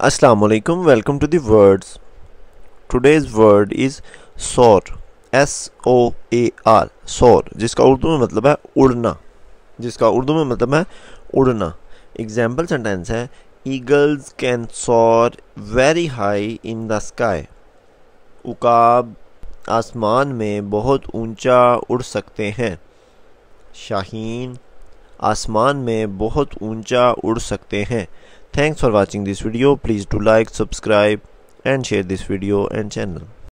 assalamu welcome welcome to the words today's word is soar s o a r soar जिसका उर्दू में मतलब है उड़ना जिसका उर्दू में मतलब है उड़ना एग्जाम्पल सेंटेंस है eagles can soar very high in the sky उकाब आसमान में बहुत ऊंचा उड़ सकते हैं शाहीन आसमान में बहुत ऊंचा उड़ सकते हैं Thanks for watching this video. Please do like, subscribe and share this video and channel.